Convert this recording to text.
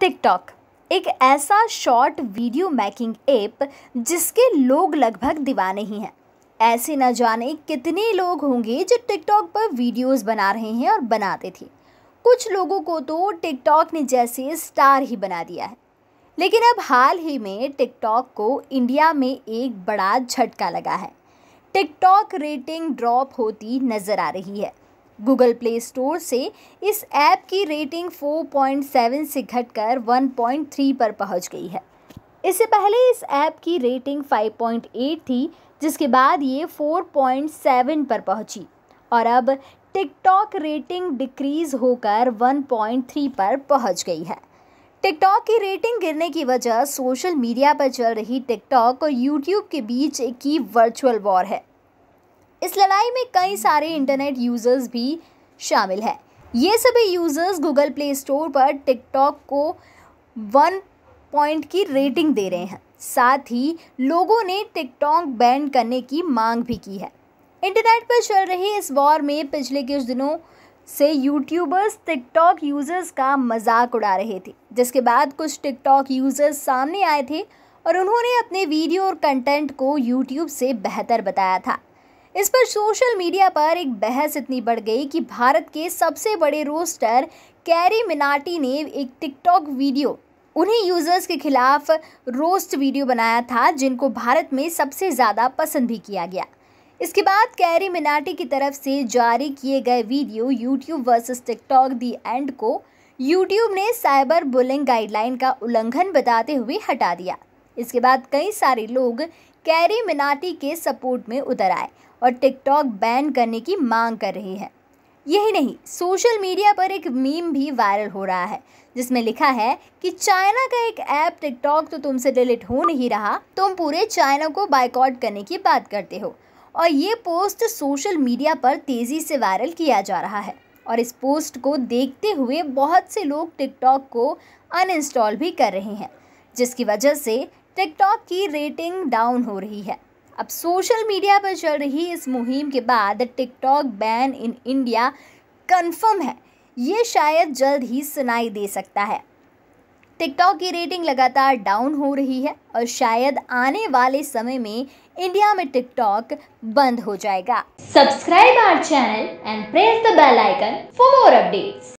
TikTok एक ऐसा short video making app जिसके लोग लगभग दीवाने ही हैं ऐसे न जाने कितने लोग होंगे जो टिकटॉक पर वीडियोस बना रहे हैं और बनाते थे कुछ लोगों को तो टिकटॉक ने जैसे स्टार ही बना दिया है लेकिन अब हाल ही में टिकटॉक को इंडिया में एक बड़ा झटका लगा है टिकटॉक रेटिंग ड्रॉप होती नज़र आ रही है गूगल प्ले स्टोर से इस ऐप की रेटिंग 4.7 से घटकर 1.3 पर पहुंच गई है इससे पहले इस ऐप की रेटिंग 5.8 थी जिसके बाद ये 4.7 पर पहुंची और अब टिकटॉक रेटिंग डिक्रीज़ होकर 1.3 पर पहुंच गई है टिकटॉक की रेटिंग गिरने की वजह सोशल मीडिया पर चल रही टिकटॉक और यूट्यूब के बीच की वर्चुअल वॉर है इस लड़ाई में कई सारे इंटरनेट यूज़र्स भी शामिल हैं ये सभी यूज़र्स गूगल प्ले स्टोर पर टिकटॉक को वन पॉइंट की रेटिंग दे रहे हैं साथ ही लोगों ने टिकटॉक बैन करने की मांग भी की है इंटरनेट पर चल रही इस वॉर में पिछले कुछ दिनों से यूट्यूबर्स टिकटॉक यूज़र्स का मजाक उड़ा रहे थे जिसके बाद कुछ टिकटॉक यूज़र्स सामने आए थे और उन्होंने अपने वीडियो और कंटेंट को यूट्यूब से बेहतर बताया था इस पर सोशल मीडिया पर एक बहस इतनी बढ़ गई कि भारत के सबसे बड़े रोस्टर कैरी मिनाटी ने एक टिकटॉक वीडियो उन्हीं यूज़र्स के खिलाफ रोस्ट वीडियो बनाया था जिनको भारत में सबसे ज़्यादा पसंद भी किया गया इसके बाद कैरी मिनाटी की तरफ से जारी किए गए video YouTube versus TikTok the end को यूट्यूब ने साइबर बुलिंग गाइडलाइन का उल्लंघन बताते हुए हटा दिया इसके बाद कई सारे लोग कैरी मिनाटी के सपोर्ट में उतर आए और टिकटॉक बैन करने की मांग कर रही है यही नहीं सोशल मीडिया पर एक मीम भी वायरल हो रहा है जिसमें लिखा है कि चाइना का एक ऐप टिकटॉक तो तुमसे डिलीट हो नहीं रहा तुम पूरे चाइना को बाइकआउट करने की बात करते हो और ये पोस्ट सोशल मीडिया पर तेज़ी से वायरल किया जा रहा है और इस पोस्ट को देखते हुए बहुत से लोग टिकटॉक को अनइंस्टॉल भी कर रहे हैं जिसकी वजह से टिकटॉक की रेटिंग डाउन हो रही है अब सोशल मीडिया पर चल रही इस मुहिम के बाद TikTok ban in India confirm है ये शायद जल्द ही सुनाई दे सकता है टिकटॉक की रेटिंग लगातार डाउन हो रही है और शायद आने वाले समय में इंडिया में टिकटॉक बंद हो जाएगा subscribe our channel and press the bell icon for more updates